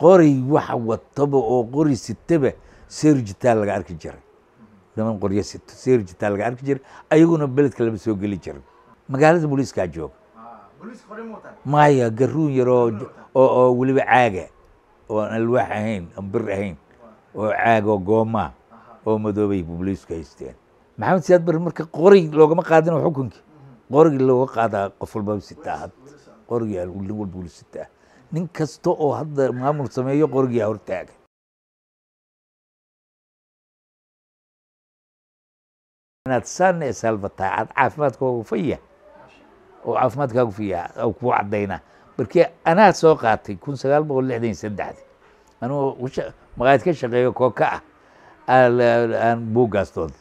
qoray wax wataba oo qori sitaba seer laga arki jiray niman qoryo sito seer laga arki jiray ayaguna beledka lama soo geli jirin magaalada booliiskaa jooga ah, maya garuun yar oo weliba caaga oo aan alwaax ahayn aan bir ahayn oo caagoo goomaa oo madoobay booliisku haysteen maxamed siyaad bar marka qoray loogama qaadino xukunkii mhm. qorigi looga qaadaa qof walbaba sita had qorigi nin walba weli sita nin kasta oo hadda maamul sameeyo qorigiyaa hortaaga inaad saana salbataa aad caafimaadkoogu faya oo caafimaadkaagu faya oo kuu caddaynaa markii anaa soo qaatay kun sagaal boqol lixdan iyo saddexdi anuu maqaayad ka shaqeeyo kooka ah aan buuggaas doonto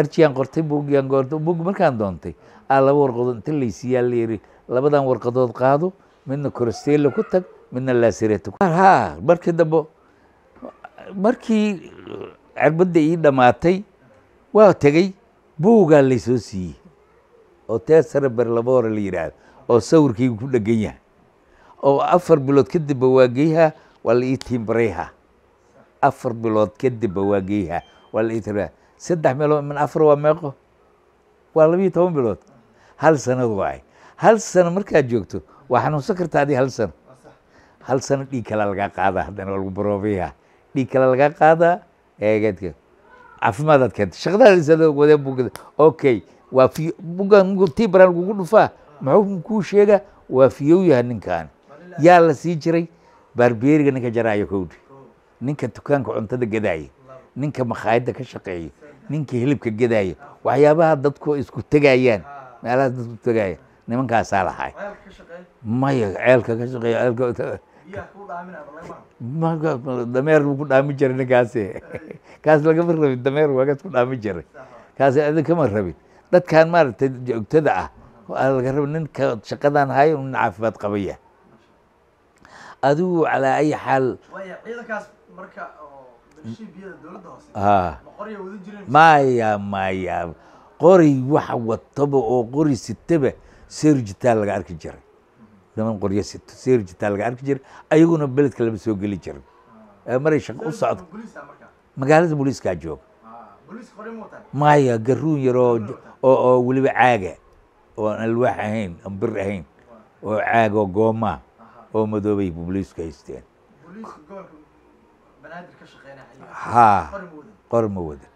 arjiaan qortay buuggiaan goorto buuggi markaan doontay aa laba warqadood inta laysiiyaa la yidhi labadan warqadood qaado midna corostielo ku tag midna lasireto ha markii dambe markii cerbadda ii dhammaatay waa tegey buugaa laysoo siiyey oo teesara berlaboora la yidhaahdo oo sawirkaygu ku dhegan yahay oo afar bilood kadibba waa geyha waa la ii tiimbarayha afar bilood kadibba waa geyha waa la ii tiimbarayha saddex meelood min afar waa meeqo waa labiiyo toban bilood hal sanad waay hal sano markaad joogto waa xanuunsan kartaa adii hal sano hal sano dhiig kale lagaa qaadaa haddana waa lagu baroobeeyaa dhiig kale lagaa qaadaa caafimaadaad keentay shaqadaada wadee bugada okay waa fiyo bugan tii lagugu dhufaa muxuu kuu sheega waa fiyow yaha ninkaani yaa la sii jiray barbeeriga ninka jaraayo kowdhi ninka dukaanka cuntada gadaayo ninka makhaayadda ka shaqeeyo ninka hilibka gadaayo waxyaabaha dadku isku tegayaan meelahaas dadku tegaya nimankaasaa lahay maya ceelka ka shaqeey dameer buu ku dhaami jiray ninkaasi kaas lagama rabin dameer waagas ku dhaami jiray kaasi adig kama rabin dadkan maaragtay joogtada ah laga rabin ninka shaqadan hayo nin caafimaad qabaya adigu calaa ay xaal maya maya qori wax wataba oo qori sitaba seer laga arki jiray niman qoryo sito seer laga arki jiray ayaguna beledka lama soo geli jirin ah. maray shaqo u socda ah magaalada booliiskaa jooga ah, maya garuun yar oo weliba caaga oo aan alwaax ahayn aan bir ahayn oo caagoo gooma oo madoobay booliisku haysteen ha qor ma wadan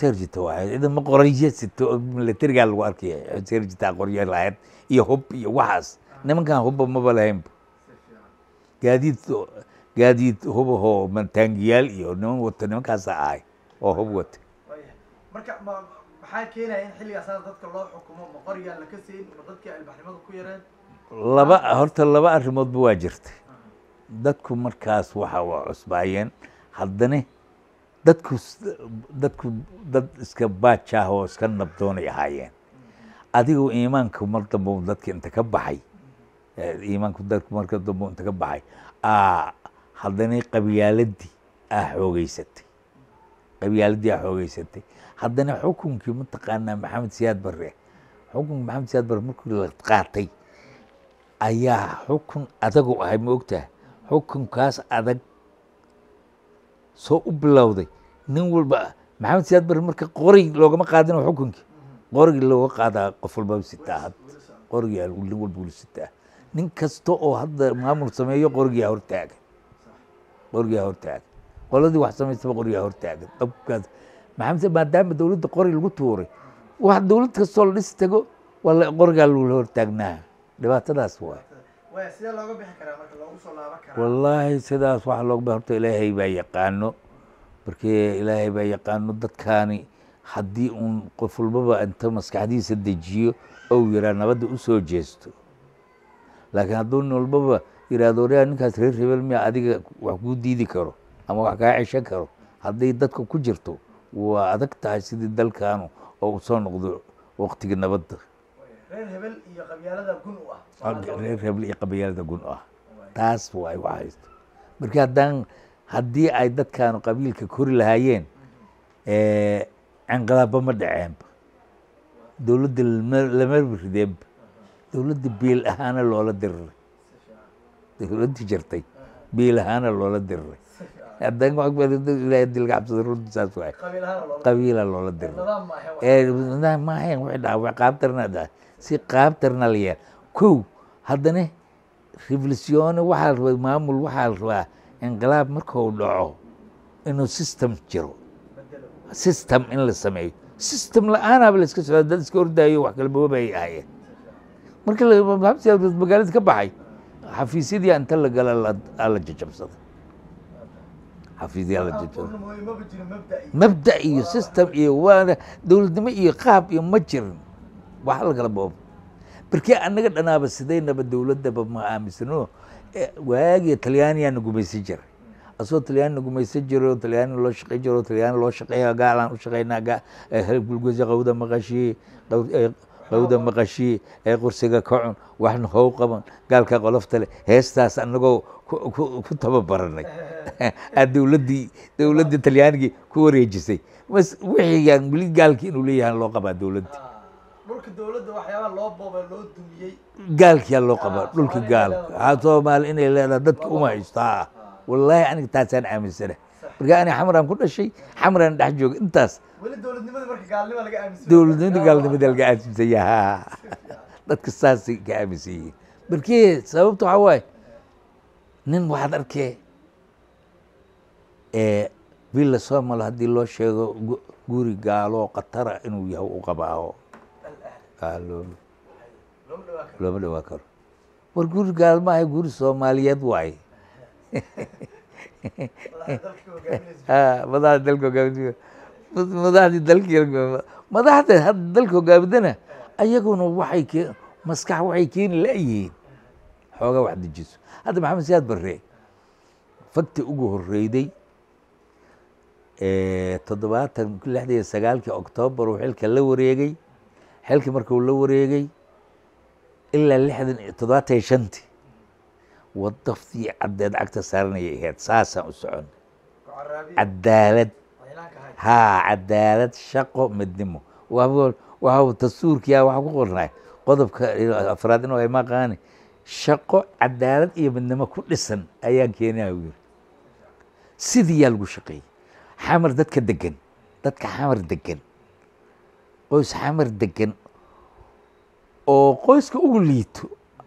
serjito ciidamo qoryo sito milatarigaa lagu arkaya serjitaa qoryo lahayd iyo hub iyo waxaas nimankan hubba maba lahaynba gaadiid gaadiid hubahoo taangiyaal iyo niman wato nimankaasa ahay oo hub wata marka maxaa keenaya in xilligaasaa dadka loo xukumo ma qorigaan laka siin dadkii albaxnimada ku yareen laba horta laba arrimoodba waa jirta dadku markaas waxa waa cusbaayeen haddana dadku dadku dad iska baajaah oo iska nabdoonay ahaayeen adigu iimaanku mar dambe dadka inta ka baxay eh, iimaanku dadku marka dambe inta ka baxay aa haddanay qabyaaladii aa xoogeysatay qabyaaladii aa xoogeysatay haddana xukunkii mataqaanaa maxamed siyaad barre xukunka maxamed siyaad barre markii la qaatay ayaa xukun adagu ahay ma ogtaha xukunkaas adag soo u bilowday nin walba maxamed siyaad bar marka qorig loogama qaadino xukunki qorigi looga qaadaa qof walbaba sitaa had qorigaa nin walba wuli sitaa nin kasta oo hadda maamul sameeyo qorigaa hortaagan qorigaa hortaagan qoladii wax samaystaba qorigaa hortaagan dabkaas maxamed maadaama dowladda qori lagu tuuray wax dowlad kastoo la dhis tago waa qorigaa lula hortaagnaa dhibaatadaas waay wallaahi sidaas wax looga horta ilaahay baa yaqaano markii ilaahay baa yaqaano dadkaani haddii uun qof walbaba inta maskaxdiisa dejiyo ou yaraa nabadda usoo jeesto laakiin hadduu nin walbaba yihahdo waraa ninkaas reer rebel miya adiga wax kuu diidi karo ama wax kaa ceshan karo hadday dadka ku jirto waa adag tahay sidii dalkaanu oo u soo noqdo waqtigii nabadda reer hebel iyo qabyaalada gun u ah reer hebel iyo qabyaalada ah. haysto marka haddaan haddii ay dadkaanu qabiilka kori lahaayeen mhm. cinqadaaba ma dhaceenba dowladda lama rideenba uh-huh. dowladda biil ahaana loola diriray dowladdii jirtay uh-huh. biil ahaana loola diriray dilga cabsadsaas waay qabiila loola diriray maahayn wixii dhaca qaab darna si qaab tarnaliya kow haddana revolusione waxaa la rabaa maamul waxaa la rabaa inqilaab markuu dhaco inuu system jiro system in la sameeyo system la-aanaaba la iska socda dad iska ordaayo wax kala bawabay ahayeen marka magaalada ka baxay xafiisyadii inta la gala la jajabsaday xafiisyaa la jajabsaday mabda iyo system iyo waana dowladnimo iyo qaab iyo ma jirin wax lagala boobo barkii annaga dhanaaba sidaynaba dowladdaba ma aaminsano e, waagii talyaaniyaana gumaysan jiray asagoo talyaanina gumaysan jiro talyaanina loo shaqey jiro talyaani loo shaqeeya gaalaan u shaqeynaa e, halgulgosi qawda maqashiye qawda maqashiye ee qursiga ka cun waxna how qaban gaalka qoloftale heestaas annagoo ku tababaranay aad dowladdii dowladdii talyaanigii ku wareejisay wixii yaan weli gaalkii inuu leeyahan loo qabaa dowladdii dhulka dowladda waxyaabaa loo booba loo dumiyey gaalkiyaa loo ah, qabaa dhulka gaalka waxaa soomaali inay leedaha dadka uma haystaa ah. wallaahi aniga taasaan aaminsana markaa ani xamraan ku dhashay xamraan dhex jooga intaas dowladnimada gaalnimadaa laga aaminsanya ah. dadka saasay ka aaminsan yihiin markii sababta waxaa waaye nin waxaad arkee villa somalo haddii loo sheego guri gaaloo khatara inuu yahay u qabaaho looma dhawaan karo war guuri gaal maaha guuri soomaaliyeed waay madaxda dalka hogaami madaxdii dalka madaxda hadda dalka hogaamidana ayaguna waxay ke maskax waxay keeni la-yihiin xoogaa wax dejiso hadda maxamed siyaad barre fagtii ugu horreyday toddobaatan lixda sagaalkii oktoobar uu xilka la wareegay halkii markuu la wareegay ilaa lixdan iyo toddobaatan shanti shantii wadaftii caddeed cagta saaranayay ahayd saasaan u socon cadaalad haa cadaalad shaqo midnimo waxau dastuurkiia ah, waxaa ku qornay qodobka afraad inuu ay maqaani shaqo cadaalad iyo midnimo ku dhisan ayaan keenaa wiir sidii yaa lagu shaqeeyey xamar dadka degan dadka xamar degan qoys xamar degan oo qoyska ugu liito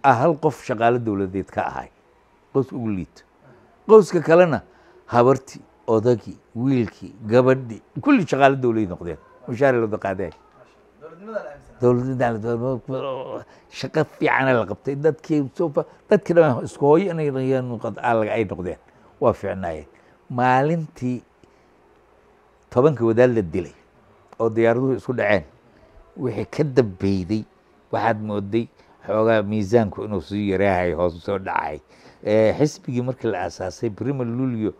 ah hal qof shaqaalo dowladeed ka ahay qoyska ugu liito qoyska kalena habartii odagii wiilkii gabadhi kulli shaqaalo dowladay noqdeen mushaar looda qaadaya dowladnimadaashaqa fiicana la qabtay dadkii sofa dhan isku hooyo inay ay noqdeen waa fiicnaayeen maalintii tobanka wadaad la dilay oo diyaaraduhu isku dhaceen wixii ka dambeyday waxaad mooday xoogaa miisaanku inuu sii yaraahay hoos soo dhacay xisbigii markii la aasaasay brima lulyo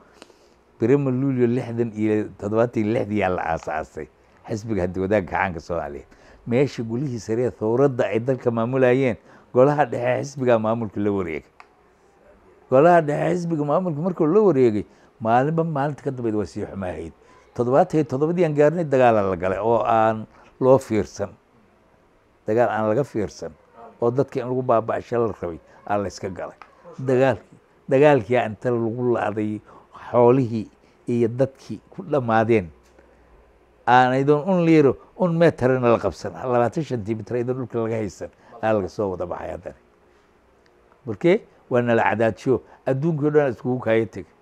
brima lulyo lixdan iyo toddobaatii lixdiyaa la aasaasay xisbiga haddi wadaagka caanka soomaaliya meesha gulihii saree thowradda ay dalka maamulayeen golaha dhexe xisbigaa maamulka la wareegay golaha dhexe xisbiga maamulka markuu la wareegay maalinba maalinta ka dambeyd waa sii xumahayd toddobaatan iyo toddobadii aan gaarnay dagaala la galay oo aan loo fiirsan dagaal aan laga fiirsan oo dadkii in lagu baaba'sha la rabay aa layska galay dagaalkii dagaalkiia inta lagu la'day xoolihii iyo dadkii ku dhammaadeen aanidon un liiro un meterna la qabsan labaatan shantimiter idan dhulka laga haysan aa laga soo wada baxay haddana marke waa nala cadaajiyo adduunkii o dhan iskugu kaaya tegay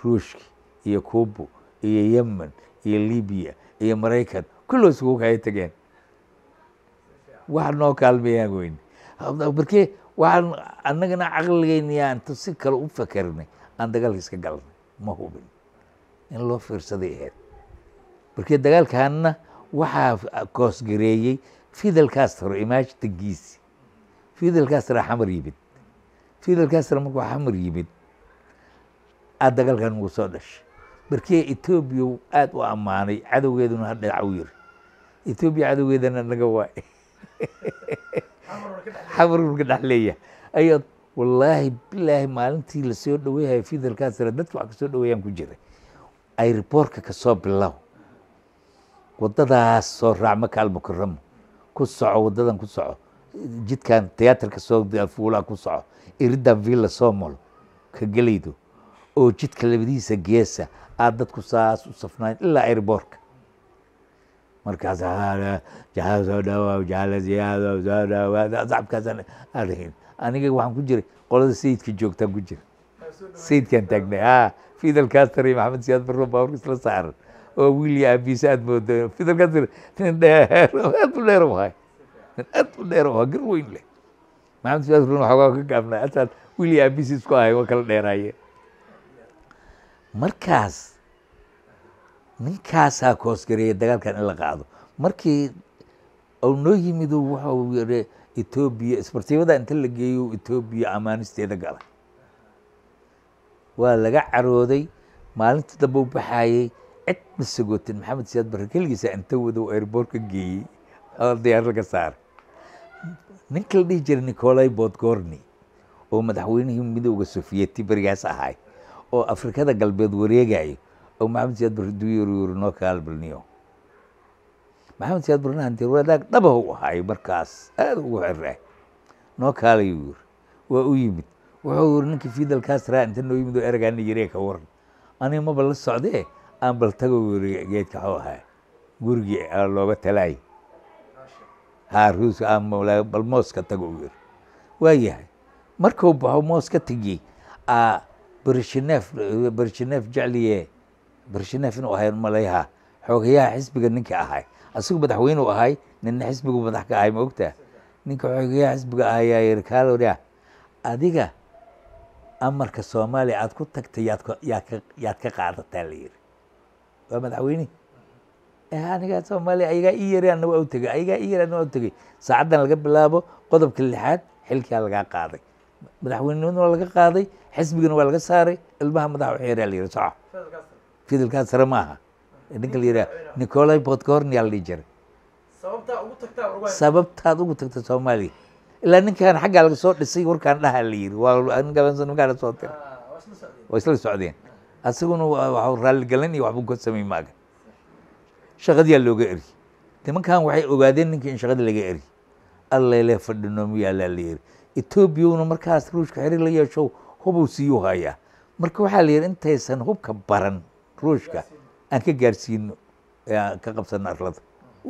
ruushkii iyo kubo iyo yemen iyo libiya iyo maraykan kulloos ugu kaya tageen wax noo kaalmayaan weyne markee waxaan annagana caqligeyni aantu si kale u fakarnay aan dagaalka iska galnay ma hubin in loo fiirsaday aheyd markee dagaalkanna waxaa koosgareeyey fidel castro imaajtankiisi fidel castro xamar yimid fidel castro markuu xamar yimid aa dagaalkan ugu soo dhashay markii etoobiya aad u ammaanay cadowgeeduna hadhaac u yiri etoobiya cadowgeedana naga waay xamarka dhexleeya ayaa wallaahi bilaahi maalintii lasoo dhaweeyahay fidelkaasina dadka wax kasoo dhaweeyaan ku jiray ayroboorka ka soo bilow waddadaas soo raac maka almukaramo ku soco waddadan ku soco jidkan tiyaatarka soo fuulaa ku soco iridan villa soo molo ka gelaydo oo jidka labadiisa geesa aad dadku saas u safnayn ilaa airboorka markaas ah, ah, jahaad soo dhawaaw jahala aniga waxaan ku jiray qolada sayidka joogtaan ku jira sayidkaan taagnay haa ah, fidel castr maxamed siyaad barro baawrkiis la saaran oo wiil iyo aabiisa aad moodo fidel castr nin dheer aad u dheer ahay nin aad u dheer u gar weyn leh maxamed siyaad barro waxoogaa ka gaabnaa asaad wiil iyo aabiisa isku ahay waa kala dheeraayeen markaas ninkaasaa koosgareeya dagaalkan in la qaado markii u noo yimidu wuxuu yidhi etoobiya isbartiibada inta la geeyo etoobiya amaanisteeda gala waa laga carooday maalintii dambe u baxayay cid ma sagootin maxamed siyaad barre keligiisa inta wadow airboortka geeyey oo diyaar laga saaray ninka la dhihi jiray nicolai botgorni oo madaxweynihii midooga sofiyeeti berigaas ahaay oo afrikada galbeed wareegayo oo maxamed siyaad barre duyuryuuri noo kaal balniyo maxamed siyaad barrena hantir wadaag dhabahu ahay markaas aada ugu xirray noo kaalayu yiri waa u yimid wuxuu yiri ninkii fiidalkaas raa ah, inta noo yimid oo eragaana yiree ka waran aniga maba la socdee aan bal tago yiri geedka xoo ahaa gurigii looga talaay haa ruuska bal moos tago yiri waa yahay markuu baxo moos tegiyey barshineef eh, barshineef jecliye barshineef inuu ahay malayaha xoogayaha xisbiga ninka ahay asigu madaxweyne u ahay nina xisbigu madax ka ahay ma ogtaa ninka xoogayaha xisbiga ahayaa yiri kaalowdha adiga amarka soomaaliya aad ku tagtay yaad ka qaadataa la yiri waa madaxweyne eh, anigaa soomaaliya ayagaa ii yari waa u tegey ayagaa ii yari waa u tegey saacaddan laga bilaabo qodobka lixaad xilkaa lagaa qaaday madaxweynenimada laga qaaday xisbigana waa laga saaray ilmaha madaxa waxeeraa la yidhi soco fidelkaas sare maaha ninka la yidhaha nicolai botcornia la dhihi jiray sababtaad ugu tagta soomaaliya ilaa ninkan xaggaa laga soo dhisay warkaan dhaha la yidhi waa soo tira ah, waa isla socdeen asaguna raalligelin iyo waxbuu ka samay maaga shaqadiyaa looga eri nimankan waxay ogaadeen ninkii in shaqada laga eri allayle fadhinoomiyaa la yidhi etoobiyana markaas ruushka xiri la yeeshow hubuu siiyuu hayaa marka waxaa la yidhi intaysan hubka baran ruushka aan ka gaarsiino ka qabsano arlada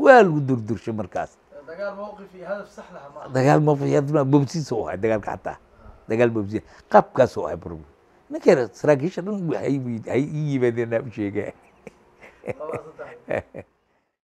waa lagu durdurshay markaas dagaal mowqif bobsiisa ahay dagaalka xataa dagaal bobsiya qaabkaasuu ahay bur ninka saraakiisha dhan hay ii yimaadeen